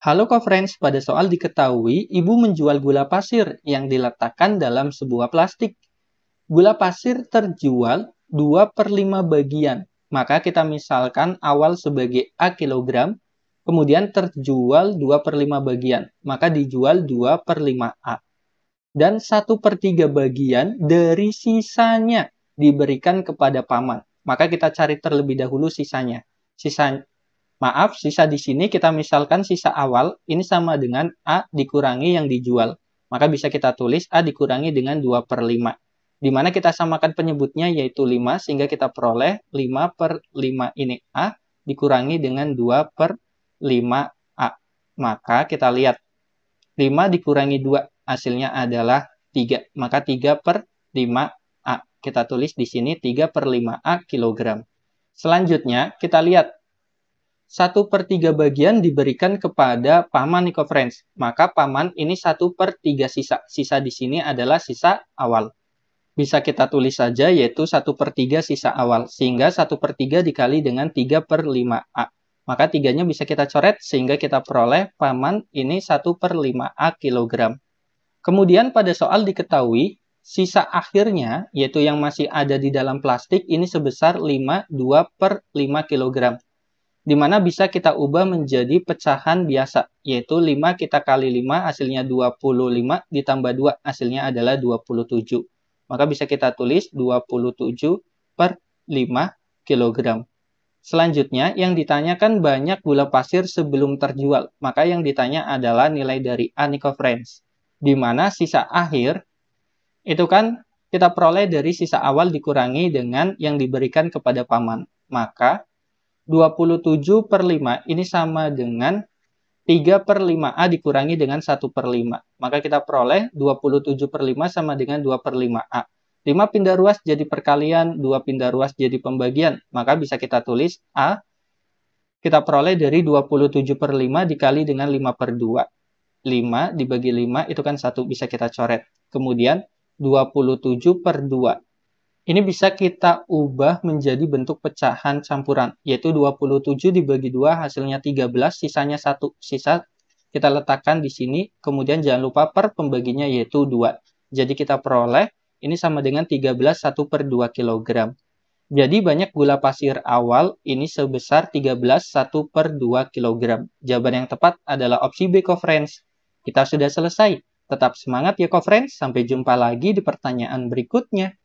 Halo co-friends, pada soal diketahui ibu menjual gula pasir yang diletakkan dalam sebuah plastik. Gula pasir terjual 2 per 5 bagian, maka kita misalkan awal sebagai A kilogram, kemudian terjual 2 per 5 bagian, maka dijual 2 per 5 A. Dan 1 per 3 bagian dari sisanya diberikan kepada paman, maka kita cari terlebih dahulu sisanya. Sisa, Maaf, sisa di sini kita misalkan sisa awal ini sama dengan A dikurangi yang dijual. Maka bisa kita tulis A dikurangi dengan 2 per 5. Di mana kita samakan penyebutnya yaitu 5 sehingga kita peroleh 5 per 5 ini A dikurangi dengan 2 per 5A. Maka kita lihat 5 dikurangi 2 hasilnya adalah 3. Maka 3 per 5A. Kita tulis di sini 3 per 5A kilogram. Selanjutnya, kita lihat satu per tiga bagian diberikan kepada paman Nico Friends. Maka paman ini satu per tiga sisa. Sisa di sini adalah sisa awal. Bisa kita tulis saja yaitu satu per tiga sisa awal. Sehingga satu per tiga dikali dengan tiga per lima A. Maka tiganya bisa kita coret sehingga kita peroleh paman ini satu per lima A kilogram. Kemudian pada soal diketahui sisa akhirnya yaitu yang masih ada di dalam plastik ini sebesar dua per 5 kilogram di mana bisa kita ubah menjadi pecahan biasa, yaitu 5 kita kali 5 hasilnya 25 ditambah 2 hasilnya adalah 27. Maka bisa kita tulis 27 per 5 kg. Selanjutnya, yang ditanyakan banyak gula pasir sebelum terjual, maka yang ditanya adalah nilai dari Friends, di mana sisa akhir itu kan kita peroleh dari sisa awal dikurangi dengan yang diberikan kepada paman. Maka 27 per 5 ini sama dengan 3 per 5A dikurangi dengan 1 per 5. Maka kita peroleh 27 per 5 sama dengan 2 per 5A. 5 pindah ruas jadi perkalian, 2 pindah ruas jadi pembagian. Maka bisa kita tulis A kita peroleh dari 27 per 5 dikali dengan 5 per 2. 5 dibagi 5 itu kan 1 bisa kita coret. Kemudian 27 per 2 ini bisa kita ubah menjadi bentuk pecahan campuran, yaitu 27 dibagi 2 hasilnya 13, sisanya 1. Sisa kita letakkan di sini, kemudian jangan lupa per pembaginya yaitu 2. Jadi kita peroleh ini sama dengan 13 1 per 2 kg. Jadi banyak gula pasir awal ini sebesar 13 1 per 2 kg. Jawaban yang tepat adalah opsi B, Friends. Kita sudah selesai. Tetap semangat ya, Friends. Sampai jumpa lagi di pertanyaan berikutnya.